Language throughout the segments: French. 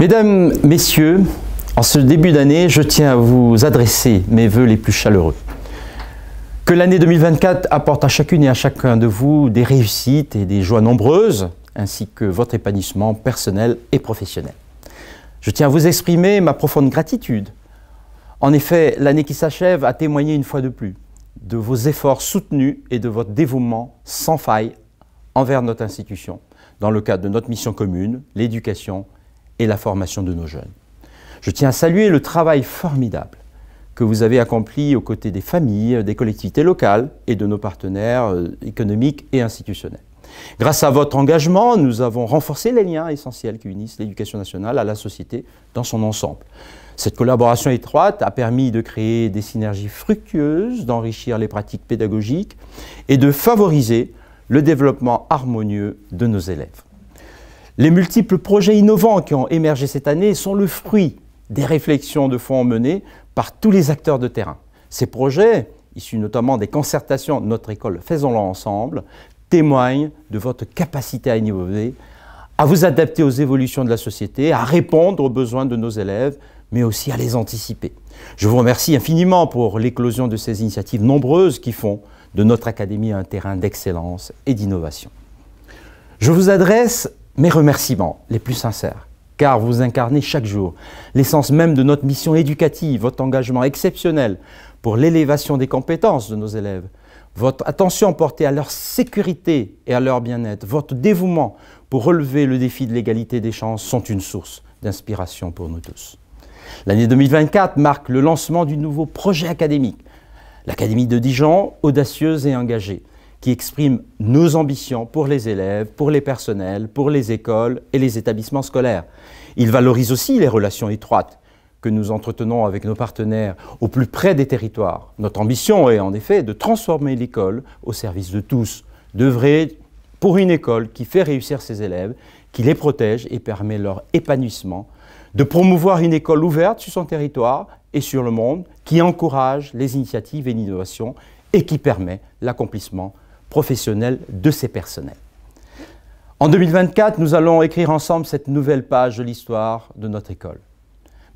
Mesdames, Messieurs, en ce début d'année, je tiens à vous adresser mes vœux les plus chaleureux. Que l'année 2024 apporte à chacune et à chacun de vous des réussites et des joies nombreuses, ainsi que votre épanouissement personnel et professionnel. Je tiens à vous exprimer ma profonde gratitude. En effet, l'année qui s'achève a témoigné une fois de plus de vos efforts soutenus et de votre dévouement sans faille envers notre institution, dans le cadre de notre mission commune, l'éducation et la formation de nos jeunes. Je tiens à saluer le travail formidable que vous avez accompli aux côtés des familles, des collectivités locales et de nos partenaires euh, économiques et institutionnels. Grâce à votre engagement, nous avons renforcé les liens essentiels qui unissent l'éducation nationale à la société dans son ensemble. Cette collaboration étroite a permis de créer des synergies fructueuses, d'enrichir les pratiques pédagogiques et de favoriser le développement harmonieux de nos élèves. Les multiples projets innovants qui ont émergé cette année sont le fruit des réflexions de fond menées par tous les acteurs de terrain. Ces projets, issus notamment des concertations de notre école Faisons-le ensemble, témoignent de votre capacité à innover, à vous adapter aux évolutions de la société, à répondre aux besoins de nos élèves, mais aussi à les anticiper. Je vous remercie infiniment pour l'éclosion de ces initiatives nombreuses qui font de notre Académie un terrain d'excellence et d'innovation. Je vous adresse mes remerciements les plus sincères, car vous incarnez chaque jour l'essence même de notre mission éducative, votre engagement exceptionnel pour l'élévation des compétences de nos élèves, votre attention portée à leur sécurité et à leur bien-être, votre dévouement pour relever le défi de l'égalité des chances sont une source d'inspiration pour nous tous. L'année 2024 marque le lancement du nouveau projet académique, l'Académie de Dijon, audacieuse et engagée qui exprime nos ambitions pour les élèves, pour les personnels, pour les écoles et les établissements scolaires. Il valorise aussi les relations étroites que nous entretenons avec nos partenaires au plus près des territoires. Notre ambition est en effet de transformer l'école au service de tous, d'œuvrer pour une école qui fait réussir ses élèves, qui les protège et permet leur épanouissement, de promouvoir une école ouverte sur son territoire et sur le monde, qui encourage les initiatives et l'innovation et qui permet l'accomplissement professionnels de ces personnels. En 2024, nous allons écrire ensemble cette nouvelle page de l'histoire de notre école.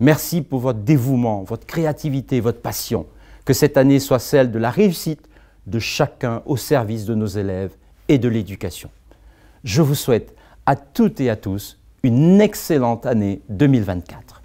Merci pour votre dévouement, votre créativité, votre passion. Que cette année soit celle de la réussite de chacun au service de nos élèves et de l'éducation. Je vous souhaite à toutes et à tous une excellente année 2024.